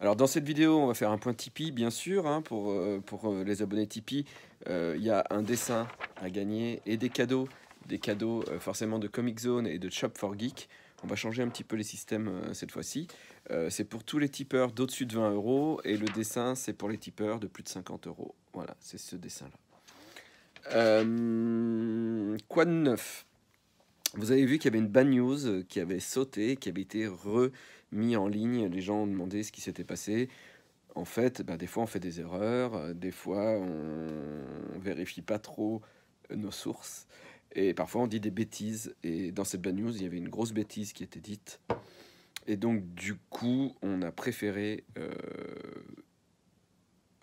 Alors dans cette vidéo, on va faire un point Tipeee, bien sûr, hein, pour, euh, pour euh, les abonnés Tipeee. Euh, il y a un dessin à gagner et des cadeaux, des cadeaux forcément de Comic Zone et de Shop for Geek. On va changer un petit peu les systèmes cette fois-ci. c'est pour tous les tipeurs d'au-dessus de 20 euros et le dessin, c'est pour les tipeurs de plus de 50 euros. Voilà, c'est ce dessin-là. quoi de neuf Vous avez vu qu'il y avait une bad news qui avait sauté, qui avait été re mis en ligne, les gens ont demandé ce qui s'était passé. En fait, bah, des fois on fait des erreurs, euh, des fois on, vérifie pas trop euh, nos sources, et parfois on dit des bêtises. Et dans cette bad news, il y avait une grosse bêtise qui était dite. Et donc du coup, on a préféré euh,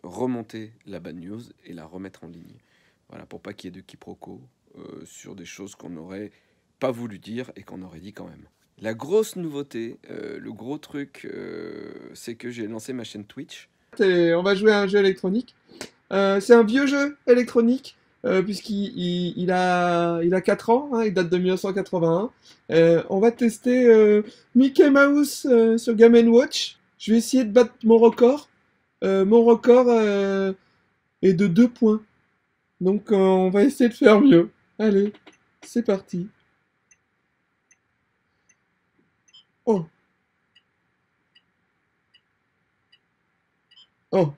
remonter la bad news et la remettre en ligne. Voilà, pour pas qu'il y ait de quiproquo sur des choses qu'on n'aurait pas voulu dire et qu'on aurait dit quand même. La grosse nouveauté, euh, le gros truc, euh, c'est que j'ai lancé ma chaîne Twitch. on va jouer à un jeu électronique. Euh, c'est un vieux jeu électronique, puisqu'il a, il 4 ans, hein, il date de 1981. on va tester Mickey Mouse sur Game Watch. Je vais essayer de battre mon record. mon record est de 2 points. Donc on va essayer de faire mieux. Allez, c'est parti. Oh Oh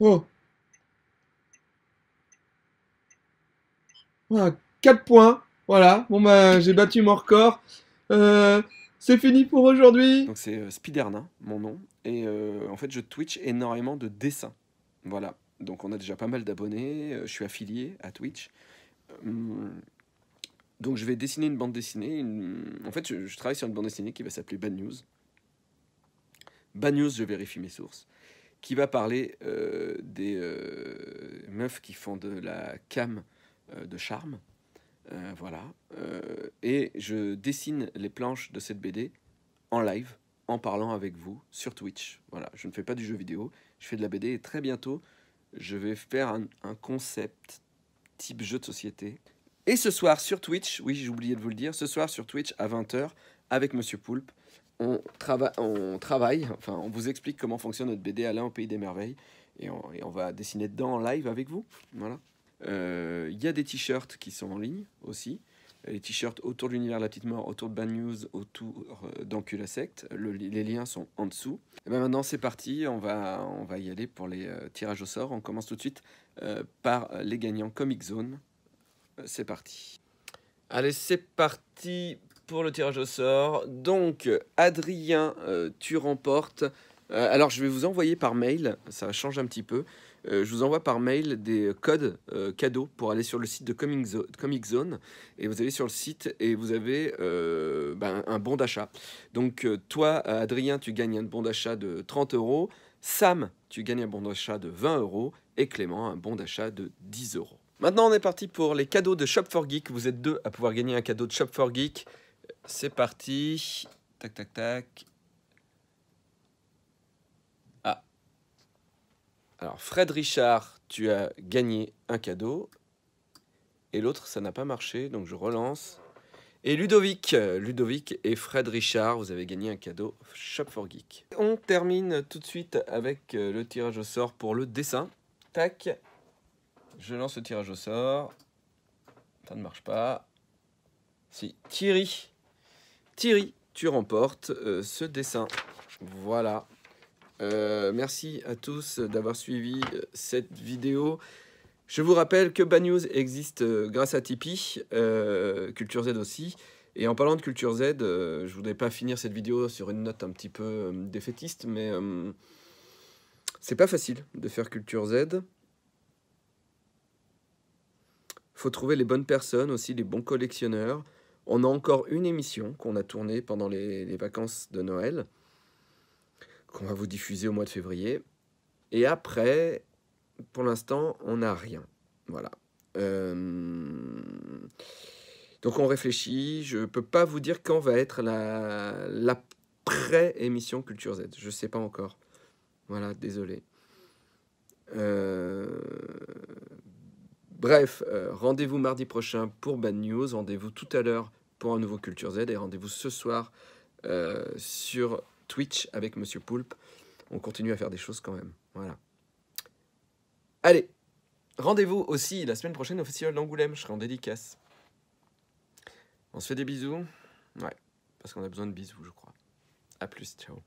Oh 4 ah, points. Voilà, bon bah j'ai battu mon record. Euh, c'est fini pour aujourd'hui. Donc c'est euh, Spiderna, mon nom. Et euh, en fait, je Twitch énormément de dessins. Voilà. Donc on a déjà pas mal d'abonnés. je suis affilié à Twitch. Donc je vais dessiner une bande dessinée. En fait, je, travaille sur une bande dessinée qui va s'appeler Bad News. Bad News, je vérifie mes sources. Qui va parler euh, des euh, meufs qui font de la cam euh, de charme. voilà. et je dessine les planches de cette BD en live, en parlant avec vous sur Twitch. Voilà, je ne fais pas du jeu vidéo, je fais de la BD et très bientôt, je vais faire un concept type jeu de société et ce soir sur Twitch, oui, j'ai oublié de vous le dire, ce soir sur Twitch à 20h avec Monsieur Poulpe, on, on travaille, enfin, on vous explique comment fonctionne notre BD Alain au Pays des Merveilles et on, va dessiner dedans en live avec vous. Voilà. Euh, il y a des t-shirts qui sont en ligne aussi. Les t-shirts autour de l'univers de la petite mort, autour de Bad News, autour euh, d'Encula Secte. les liens sont en dessous. Et eh ben maintenant, c'est parti. On va, on va y aller pour les euh, tirages au sort. On commence tout de suite par les gagnants Comic Zone. C'est parti. Allez, c'est parti pour le tirage au sort. Donc, Adrien, euh, tu remportes. Euh, alors, je vais vous envoyer par mail, ça change un petit peu. Euh, je vous envoie par mail des codes cadeaux pour aller sur le site de Comic Zone, Et vous allez sur le site et vous avez ben, un bon d'achat. Donc, toi, Adrien, tu gagnes un bon d'achat de 30 euros. Sam, tu gagnes un bon d'achat de 20 euros. Et Clément, un bon d'achat de 10 euros. Maintenant, on est parti pour les cadeaux de Shop for Geek. Vous êtes deux à pouvoir gagner un cadeau de Shop for Geek. C'est parti. Tac, tac, tac. Ah. Alors, Fred Richard, tu as gagné un cadeau. Et l'autre, ça n'a pas marché, donc je relance. Et Ludovic, Ludovic et Fred Richard, vous avez gagné un cadeau Shop for Geek. On termine tout de suite avec euh, le tirage au sort pour le dessin. Tac, je lance le tirage au sort. Ça ne marche pas. Si, Thierry. Thierry, tu remportes euh, ce dessin. Voilà. Euh, merci à tous d'avoir suivi euh, cette vidéo. Je vous rappelle que Bad existe grâce à Tipeee, Culture Z aussi. Et en parlant de Culture Z, je voudrais pas finir cette vidéo sur une note un petit peu défaitiste, mais c'est pas facile de faire Culture Z faut trouver les bonnes personnes aussi, les bons collectionneurs. On a encore une émission qu'on a tournée pendant les, vacances de Noël, qu'on va vous diffuser au mois de février. Et après, pour l'instant, on n'a rien. Voilà. Euh, donc on réfléchit. Je ne peux pas vous dire quand va être la, la pré-émission Culture Z. Je ne sais pas encore. Voilà, désolé. Euh... Bref, euh, rendez-vous mardi prochain pour Bad News, rendez-vous tout à l'heure pour un nouveau Culture Z et rendez-vous ce soir euh, sur Twitch avec Monsieur Poulpe. On continue à faire des choses quand même. Voilà. Allez, rendez-vous aussi la semaine prochaine au Festival d'Angoulême. Je serai en dédicace. On se fait des bisous. Ouais, parce qu'on a besoin de bisous, je crois. A plus, ciao.